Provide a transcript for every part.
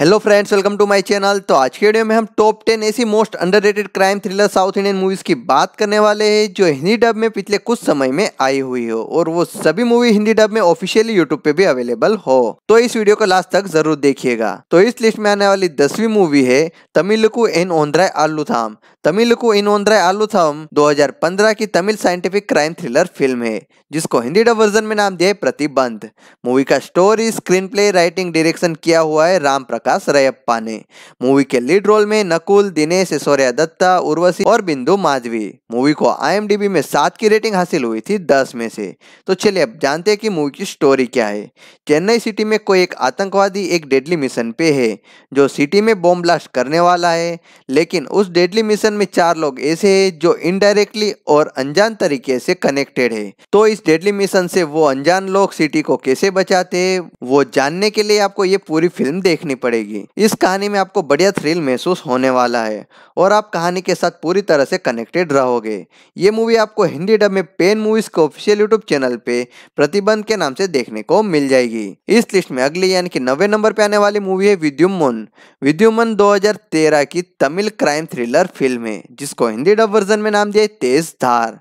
hello friends welcome to my channel तो आज के वीडियो में हम टॉप टेन ऐसी most underrated crime thriller south Indian movies की बात करने वाले हैं जो हिंदी डब में पिछले कुछ समय में आई हुई हो और वो सभी मूवी हिंदी डब में ऑफिशियली यूट्यूब पे भी अवेलेबल हो तो इस वीडियो को लास्ट तक जरूर देखिएगा तो इस लिस्ट में आने वाली दसवीं मूवी है तमिलकू एन ओंद्राय आलू थाम तमिल को इनोन्द्रा आलूथम 2015 की Tamil scientific crime thriller film है जिसको हिंदी डब वर्जन में नाम दिया है प्रतिबंध मूवी का story screenplay writing direction किया हुआ है राम प्रकाश रयप्पा ने मूवी के लीड रोल में नकुल दिनेश ऐश्वर्या दत्ता उर्वशी और बिंदु माधवी मूवी को आई में सात की रेटिंग हासिल हुई थी दस में से तो चलिए अब जानते हैं कि मूवी की स्टोरी क्या है चेन्नई सिटी में कोई एक आतंकवादी एक डेडली मिशन पे है जो सिटी में बॉम्ब ब्लास्ट करने वाला है लेकिन उस डेडली मिशन क्वेश्चन में चार लोग ऐसे हैं जो इनडायरेक्टली और अनजान तरीके से कनेक्टेड है तो इस डेडली मिशन से वो अनजान लोग सिटी को कैसे बचाते हैं वो जानने के लिए आपको ये पूरी फिल्म देखनी पड़ेगी इस कहानी में आपको बढ़िया थ्रिल महसूस होने वाला है और आप कहानी के साथ पूरी तरह से कनेक्टेड रहोगे ये मूवी आपको हिंदी डब में पेन मूवीज के ऑफिशियल यूट्यूब चैनल पे प्रतिबंध के नाम से देखने को मिल जाएगी इस लिस्ट में अगली यानी कि नवे नंबर पे आने वाली मूवी है विद्युमन विद्युमन 2013 की Tamil crime thriller film film है जिसको हिंदी डब वर्जन में नाम दिया है तेज धार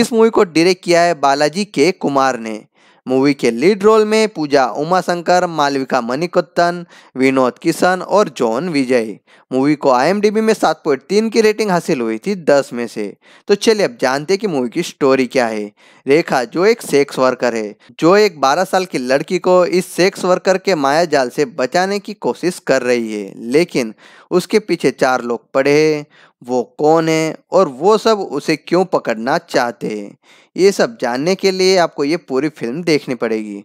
इस मूवी को डायरेक्ट किया है बालाजी के कुमार ने मूवी के लीड रोल में पूजा उमाशंकर मालविका मणिकत्तन विनोद किशन और जॉन विजय मूवी को आईएमडीबी में 7.3 की रेटिंग हासिल हुई थी 10 में से तो चलिए अब जानते हैं कि मूवी की स्टोरी क्या है रेखा जो एक सेक्स वर्कर है जो एक 12 साल की लड़की को इस सेक्स वर्कर के माया जाल से बचाने की कोशिश कर रही है लेकिन उसके पीछे चार लोग पड़े हैं वो कौन है और वो सब उसे क्यों पकड़ना चाहते हैं ये सब जानने के लिए आपको ये पूरी फिल्म देखनी पड़ेगी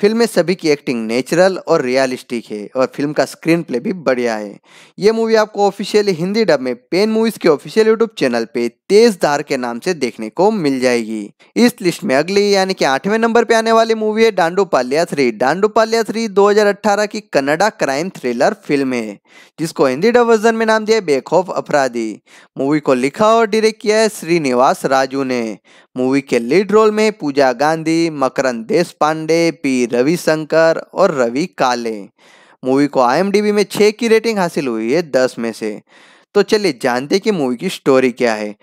फिल्म में सभी की एक्टिंग नेचुरल और रियलिस्टिक है और फिल्म का स्क्रीन प्ले भी बढ़िया है ये मूवी आपको ऑफिशियली हिंदी डब में पेन मूवीज के ऑफिशियल यूट्यूब चैनल पे तेज धार के नाम से देखने को मिल जाएगी इस लिस्ट में अगली यानी कि आठवें नंबर पे आने वाली मूवी है डांडू पालिया थ्री डांडू पालिया थ्री दो की कन्नडा क्राइम थ्रिलर फिल्म है जिसको हिंदी डब वर्जन में नाम दिया बेखौफ अपराधी मूवी को लिखा और डिरेक्ट किया है श्रीनिवास राजू ने मूवी के लीड रोल में पूजा गांधी मकरंद देश पांडे पी रविशंकर और रवि काले मूवी को आईएमडीबी में छः की रेटिंग हासिल हुई है दस में से तो चलिए जानते कि मूवी की स्टोरी क्या है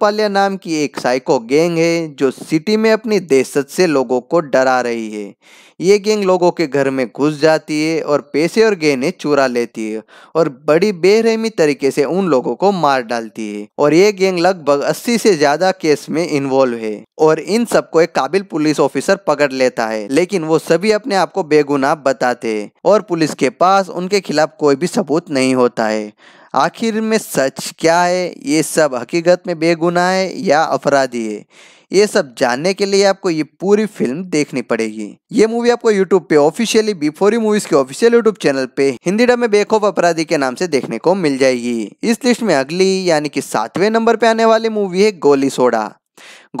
पालिया नाम की एक साइको गैंग है जो सिटी में अपनी दहशत से लोगों को डरा रही है ये गैंग लोगों के घर में घुस जाती है और पैसे और गहने चुरा लेती है और बड़ी बेरहमी तरीके से उन लोगों को मार डालती है और ये गैंग लगभग अस्सी से ज्यादा केस में इन्वॉल्व है और इन सबको एक काबिल पुलिस ऑफिसर पकड़ लेता है लेकिन वो सभी अपने आप को बेगुनाह बताते हैं और पुलिस के पास उनके खिलाफ कोई भी सबूत नहीं होता है आखिर में सच क्या है ये सब हकीकत में बेगुनाह है या अपराधी है ये सब जानने के लिए आपको ये पूरी फिल्म देखनी पड़ेगी ये मूवी आपको यूट्यूब पे ऑफिशियली बिफोरी मूवीज के ऑफिशियल यूट्यूब चैनल पे हिंदी डब में बेखौफ अपराधी के नाम से देखने को मिल जाएगी इस लिस्ट में अगली यानी कि सातवें नंबर पे आने वाली मूवी है गोली सोडा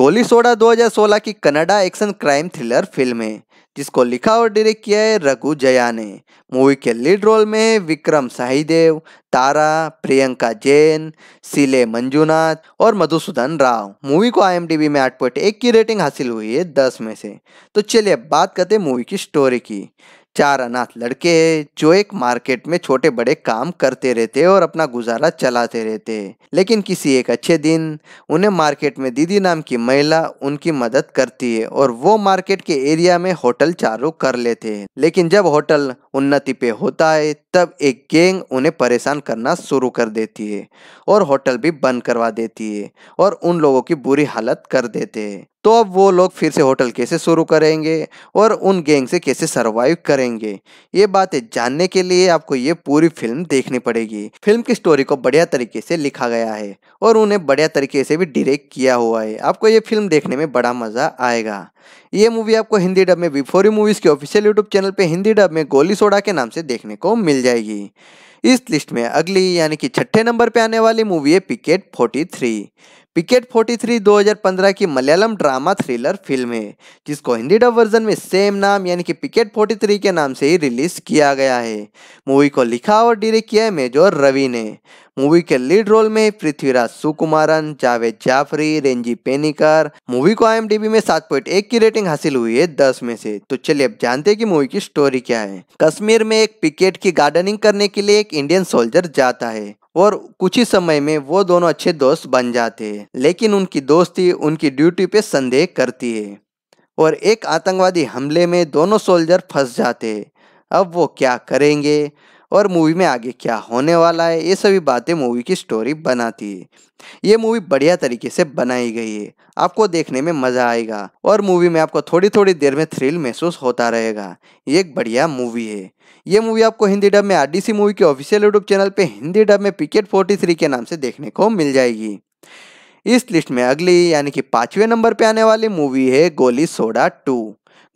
गोली सोडा 2016 की Kannada action crime thriller film है जिसको लिखा और डायरेक्ट किया है रघु जया ने मूवी के लीड रोल में विक्रम साहिदेव तारा प्रियंका जैन सिले मंजुनाथ और मधुसूदन राव मूवी को आई में आठ पॉइंट एक की रेटिंग हासिल हुई है दस में से तो चलिए अब बात करते हैं मूवी की स्टोरी की चार अनाथ लड़के हैं जो एक मार्केट में छोटे बड़े काम करते रहते हैं और अपना गुजारा चलाते रहते हैं लेकिन किसी एक अच्छे दिन उन्हें मार्केट में दीदी नाम की महिला उनकी मदद करती है और वो मार्केट के एरिया में होटल चालू कर लेते हैं लेकिन जब होटल उन्नति पे होता है तब एक गैंग उन्हें परेशान परेशान करना शुरू कर देती है और होटल भी बंद करवा देती है और उन लोगों की बुरी हालत कर देते हैं तो अब वो लोग फिर से होटल कैसे शुरू करेंगे और उन गैंग से कैसे सरवाइव करेंगे ये बातें जानने के लिए आपको ये पूरी फिल्म देखनी पड़ेगी फिल्म की स्टोरी को बढ़िया तरीके से लिखा गया है और उन्हें बढ़िया तरीके से भी डायरेक्ट किया हुआ है आपको ये फिल्म देखने में बड़ा मज़ा आएगा ये मूवी आपको हिंदी डब में बिफोरी मूवीज़ e के ऑफिशियल यूट्यूब चैनल पर हिंदी डब में गोली सोडा के नाम से देखने को मिल जाएगी इस लिस्ट में अगली यानी कि छठे नंबर पे आने वाली मूवी है पिकेट 43 पिकेट 43 2015 की मलयालम ड्रामा थ्रिलर फिल्म है जिसको हिंदी डब वर्जन में सेम नाम यानी कि पिकेट 43 के नाम से ही रिलीज किया गया है मूवी को लिखा और डायरेक्ट किया है मेजर रवि ने मूवी के लीड रोल में पृथ्वीराज सुकुमारन जावेद जाफरी रेंजी पेनिकर मूवी को आई में 7.1 की रेटिंग हासिल हुई है दस में से तो चलिए अब जानते हैं कि मूवी की स्टोरी क्या है कश्मीर में एक पिकेट की गार्डनिंग करने के लिए एक इंडियन सोल्जर जाता है और कुछ ही समय में वो दोनों अच्छे दोस्त बन जाते हैं लेकिन उनकी दोस्ती उनकी ड्यूटी पे संदेह करती है और एक आतंकवादी हमले में दोनों सोल्जर फंस जाते हैं अब वो क्या करेंगे और मूवी में आगे क्या होने वाला है ये सभी बातें मूवी की स्टोरी बनाती है ये मूवी बढ़िया तरीके से बनाई गई है आपको देखने में मज़ा आएगा और मूवी में आपको थोड़ी थोड़ी देर में थ्रिल महसूस होता रहेगा ये एक बढ़िया मूवी है ये मूवी आपको हिंदी डब में सी मूवी के ऑफिशियल यूट्यूब चैनल पे हिंदी डब में पिकेट थ्री के नाम से देखने को मिल जाएगी इस लिस्ट में अगली यानी कि पांचवें नंबर पे आने वाली मूवी है गोली सोडा टू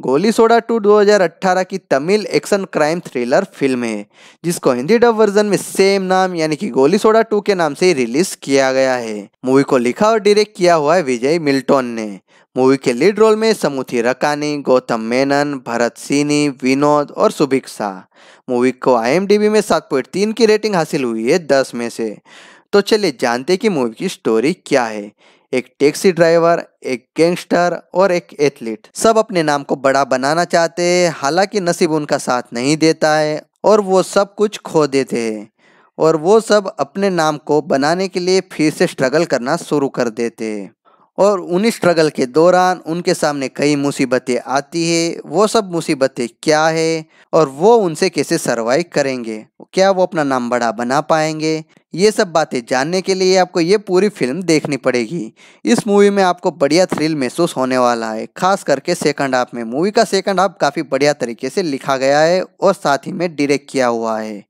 गोली सोडा टू 2018 की Tamil action crime thriller film है जिसको हिंदी डब वर्जन में सेम नाम यानी कि गोली सोडा टू के नाम से रिलीज किया गया है मूवी को लिखा और डायरेक्ट किया हुआ है विजय मिल्टन ने मूवी के लीड रोल में समूथी रकानी गौतम मेनन भरत सिनी विनोद और सुभिक्षा मूवी को आई में सात की रेटिंग हासिल हुई है दस में से तो चलिए जानते कि मूवी की स्टोरी क्या है एक टैक्सी ड्राइवर एक गैंगस्टर और एक एथलीट सब अपने नाम को बड़ा बनाना चाहते हैं हालांकि नसीब उनका साथ नहीं देता है और वो सब कुछ खो देते हैं और वो सब अपने नाम को बनाने के लिए फिर से स्ट्रगल करना शुरू कर देते हैं और उन स्ट्रगल के दौरान उनके सामने कई मुसीबतें आती है वो सब मुसीबतें क्या है और वो उनसे कैसे सर्वाइव करेंगे क्या वो अपना नाम बड़ा बना पाएंगे ये सब बातें जानने के लिए आपको ये पूरी फिल्म देखनी पड़ेगी इस मूवी में आपको बढ़िया थ्रिल महसूस होने वाला है खास करके सेकंड हाफ में मूवी का सेकंड हाफ काफ़ी बढ़िया तरीके से लिखा गया है और साथ ही में डिरेक्ट किया हुआ है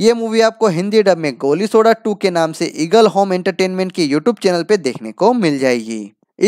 ये मूवी आपको हिंदी डब में गोली सोडा टू के नाम से ईगल होम एंटरटेनमेंट के यूट्यूब चैनल पे देखने को मिल जाएगी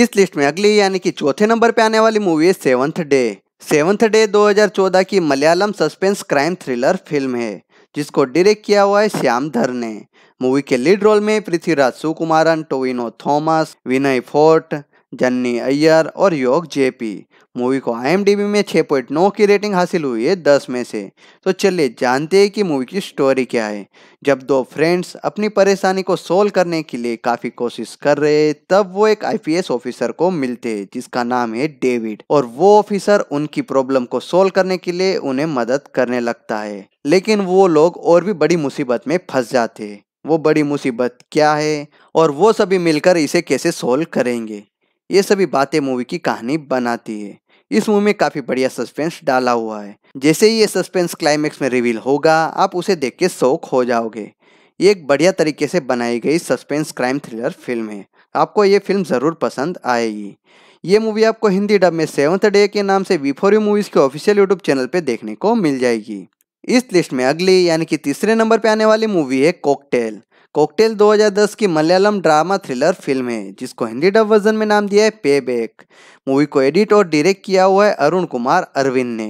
इस लिस्ट में अगली यानी कि चौथे नंबर पे आने वाली मूवी है सेवंथ डे सेवंथ डे 2014 की Malayalam suspense crime thriller film है जिसको डायरेक्ट किया हुआ है श्याम धर ने मूवी के लीड रोल में पृथ्वीराज सुकुमारन टोविनो थॉमस विनय फोर्ट जन्नी अय्यर और योग जेपी मूवी को आई में पॉइंट नौ की रेटिंग हासिल हुई है दस में से तो चलिए जानते हैं कि मूवी की स्टोरी क्या है जब दो फ्रेंड्स अपनी परेशानी को सोल्व करने के लिए काफ़ी कोशिश कर रहे तब वो एक आईपीएस ऑफिसर को मिलते हैं जिसका नाम है डेविड और वो ऑफिसर उनकी प्रॉब्लम को सोल्व करने के लिए उन्हें मदद करने लगता है लेकिन वो लोग और भी बड़ी मुसीबत में फंस जाते हैं वो बड़ी मुसीबत क्या है और वो सभी मिलकर इसे कैसे सोल्व करेंगे ये सभी बातें मूवी की कहानी बनाती है इस मूवी में काफी बढ़िया सस्पेंस डाला हुआ है जैसे ही ये सस्पेंस क्लाइमेक्स में रिवील होगा आप उसे देख के शौक हो जाओगे ये एक बढ़िया तरीके से बनाई गई सस्पेंस क्राइम थ्रिलर फिल्म है आपको ये फिल्म ज़रूर पसंद आएगी ये मूवी आपको हिंदी डब में सेवंथ डे के नाम से वी यू मूवीज़ के ऑफिशियल यूट्यूब चैनल पर देखने को मिल जाएगी इस लिस्ट में अगली यानी कि तीसरे नंबर पर आने वाली मूवी है कॉकटेल कॉकटेल 2010 की मलयालम ड्रामा थ्रिलर फिल्म है जिसको हिंदी डब वर्जन में नाम दिया है पे बैक मूवी को एडिट और डायरेक्ट किया हुआ है अरुण कुमार अरविंद ने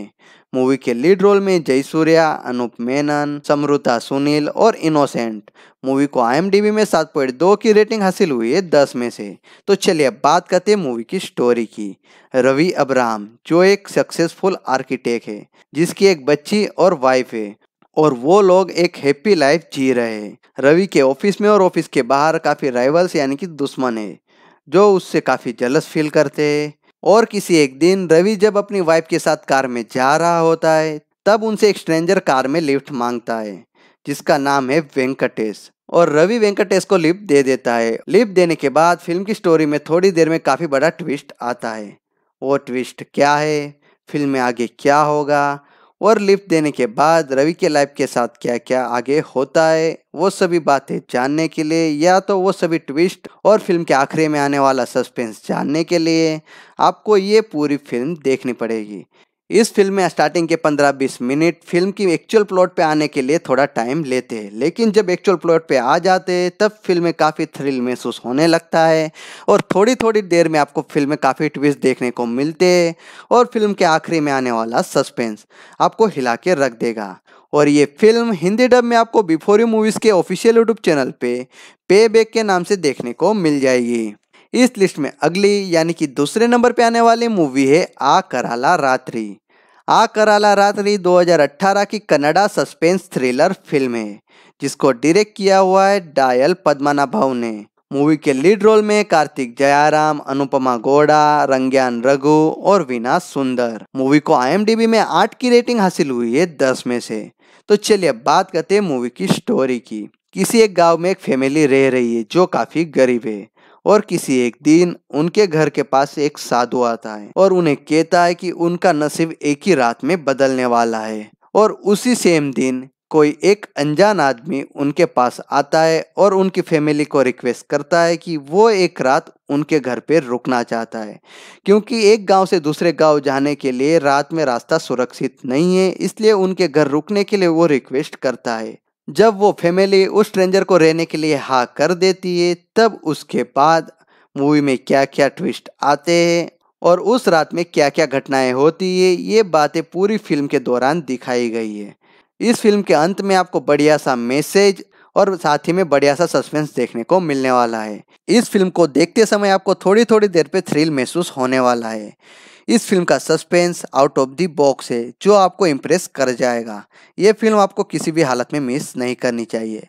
मूवी के लीड रोल में जयसूर्या अनूप मेनन समृता सुनील और इनोसेंट मूवी को आईएमडीबी में 7.2 की रेटिंग हासिल हुई है 10 में से तो चलिए अब बात करते हैं मूवी की स्टोरी की रवि अब्राहम जो एक सक्सेसफुल आर्किटेक्ट है जिसकी एक बच्ची और वाइफ है और वो लोग एक हैप्पी लाइफ जी रहे हैं रवि के ऑफिस में और ऑफिस के बाहर काफ़ी राइवल्स यानी कि दुश्मन है जो उससे काफ़ी जलस फील करते हैं और किसी एक दिन रवि जब अपनी वाइफ के साथ कार में जा रहा होता है तब उनसे एक स्ट्रेंजर कार में लिफ्ट मांगता है जिसका नाम है वेंकटेश और रवि वेंकटेश को लिफ्ट दे देता है लिफ्ट देने के बाद फिल्म की स्टोरी में थोड़ी देर में काफ़ी बड़ा ट्विस्ट आता है वो ट्विस्ट क्या है फिल्म में आगे क्या होगा और लिफ्ट देने के बाद रवि के लाइफ के साथ क्या क्या आगे होता है वो सभी बातें जानने के लिए या तो वो सभी ट्विस्ट और फिल्म के आखिरी में आने वाला सस्पेंस जानने के लिए आपको ये पूरी फिल्म देखनी पड़ेगी इस फिल्म में स्टार्टिंग के 15-20 मिनट फिल्म की एक्चुअल प्लॉट पे आने के लिए थोड़ा टाइम लेते हैं लेकिन जब एक्चुअल प्लॉट पे आ जाते हैं तब फिल्म में काफ़ी थ्रिल महसूस होने लगता है और थोड़ी थोड़ी देर में आपको फिल्म में काफ़ी ट्विस्ट देखने को मिलते हैं और फिल्म के आखिरी में आने वाला सस्पेंस आपको हिला के रख देगा और ये फिल्म हिंदी डब में आपको बिफोर यू मूवीज़ के ऑफिशियल यूट्यूब चैनल पे पे बैक के नाम से देखने को मिल जाएगी इस लिस्ट में अगली यानी कि दूसरे नंबर पे आने वाली मूवी है आ कराला रात्रि आ कराला रात्रि 2018 की कनाडा सस्पेंस थ्रिलर फिल्म है जिसको डायरेक्ट किया हुआ है डायल पद्मनाभव ने मूवी के लीड रोल में कार्तिक जयाराम अनुपमा गोड़ा रंग्यान रघु और वीना सुंदर मूवी को आईएमडीबी में आठ की रेटिंग हासिल हुई है दस में से तो चलिए बात करते हैं मूवी की स्टोरी की किसी एक गांव में एक फैमिली रह रही है जो काफी गरीब है और किसी एक दिन उनके घर के पास एक साधु आता है और उन्हें कहता है कि उनका नसीब एक ही रात में बदलने वाला है और उसी सेम दिन कोई एक अनजान आदमी उनके पास आता है और उनकी फैमिली को रिक्वेस्ट करता है कि वो एक रात उनके घर पर रुकना चाहता है क्योंकि एक गांव से दूसरे गांव जाने के लिए रात में रास्ता सुरक्षित नहीं है इसलिए उनके घर रुकने के लिए वो रिक्वेस्ट करता है जब वो फैमिली उस स्ट्रेंजर को रहने के लिए हा कर देती है तब उसके बाद मूवी में क्या क्या ट्विस्ट आते हैं और उस रात में क्या क्या घटनाएं होती है ये बातें पूरी फिल्म के दौरान दिखाई गई है इस फिल्म के अंत में आपको बढ़िया सा मैसेज और साथ ही में बढ़िया सा सस्पेंस देखने को मिलने वाला है इस फिल्म को देखते समय आपको थोड़ी थोड़ी देर पे थ्रिल महसूस होने वाला है इस फिल्म का suspense out of the box है जो आपको इम्प्रेस कर जाएगा ये फिल्म आपको किसी भी हालत में मिस नहीं करनी चाहिए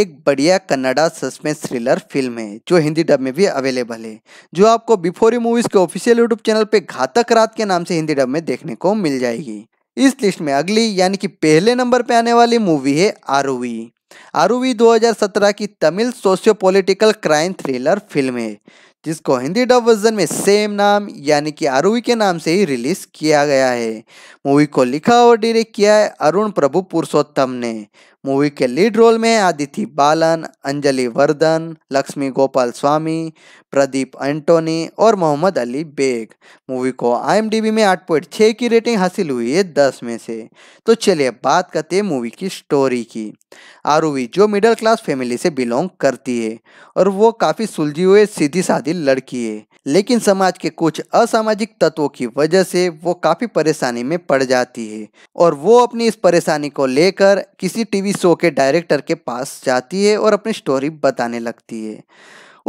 एक बढ़िया कन्नडा सस्पेंस थ्रिलर फिल्म है जो हिंदी डब में भी अवेलेबल है जो आपको बिफोरी मूवीज़ के ऑफिशियल यूट्यूब चैनल पर घातक रात के नाम से हिंदी डब में देखने को मिल जाएगी इस लिस्ट में अगली यानी कि पहले नंबर पर आने वाली मूवी है आरूवी आरूवी 2017 की Tamil socio political crime thriller film है जिसको हिंदी डब वर्जन में सेम नाम यानी कि आरूवी के नाम से ही रिलीज किया गया है मूवी को लिखा और डायरेक्ट किया है अरुण प्रभु पुरुषोत्तम ने मूवी के लीड रोल में आदिति बालन अंजलि वर्धन लक्ष्मी गोपाल स्वामी प्रदीप एंटोनी और मोहम्मद अली बेग मूवी को आईएमडीबी में 8.6 की रेटिंग हासिल हुई है 10 में से तो चलिए बात करते हैं मूवी की स्टोरी की आरूवी जो मिडिल क्लास फैमिली से बिलोंग करती है और वो काफ़ी सुलझी हुई सीधी साधी लड़की है लेकिन समाज के कुछ असामाजिक तत्वों की वजह से वो काफ़ी परेशानी में पड़ जाती है और वो अपनी इस परेशानी को लेकर किसी टीवी टीवी शो के डायरेक्टर के पास जाती है और अपनी स्टोरी बताने लगती है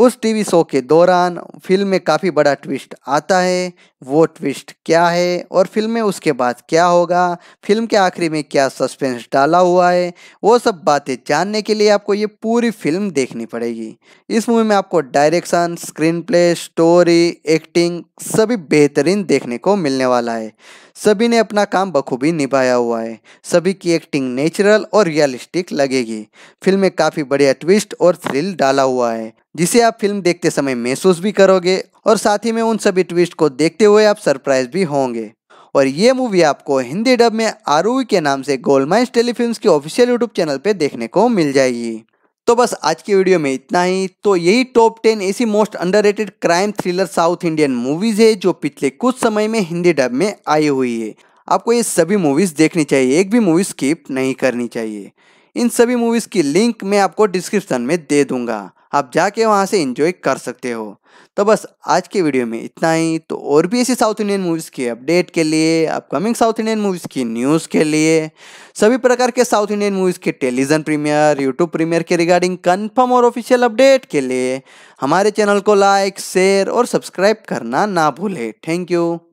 उस टीवी शो के दौरान फिल्म में काफ़ी बड़ा ट्विस्ट आता है वो ट्विस्ट क्या है और फिल्म में उसके बाद क्या होगा फिल्म के आखिरी में क्या सस्पेंस डाला हुआ है वो सब बातें जानने के लिए आपको ये पूरी फिल्म देखनी पड़ेगी इस मूवी में आपको direction screenplay story acting सभी बेहतरीन देखने को मिलने वाला है सभी ने अपना काम बखूबी निभाया हुआ है सभी की एक्टिंग नेचुरल और रियलिस्टिक लगेगी फिल्म में काफ़ी बढ़िया ट्विस्ट और थ्रिल डाला हुआ है जिसे आप फिल्म देखते समय महसूस भी करोगे और साथ ही में उन सभी ट्विस्ट को देखते हुए आप सरप्राइज भी होंगे और ये मूवी आपको हिंदी डब में आरूई के नाम से गोलमाइंस टेलीफिल्म्स के ऑफिशियल यूट्यूब चैनल पर देखने को मिल जाएगी तो बस आज की वीडियो में इतना ही तो यही टॉप टेन ऐसी most underrated crime thriller south Indian movies है जो पिछले कुछ समय में हिंदी डब में आई हुई है आपको ये सभी मूवीज देखनी चाहिए एक भी मूवी स्किप नहीं करनी चाहिए इन सभी मूवीज की लिंक मैं आपको डिस्क्रिप्शन में दे दूंगा आप जाके वहाँ से इन्जॉय कर सकते हो तो बस आज के वीडियो में इतना ही तो और भी ऐसी साउथ इंडियन मूवीज़ के अपडेट के लिए अपकमिंग साउथ इंडियन मूवीज़ की न्यूज़ के लिए सभी प्रकार के साउथ इंडियन मूवीज़ के टेलीविज़न प्रीमियर यूट्यूब प्रीमियर के रिगार्डिंग कन्फर्म और ऑफिशियल अपडेट के लिए हमारे चैनल को लाइक शेयर और सब्सक्राइब करना ना भूलें थैंक यू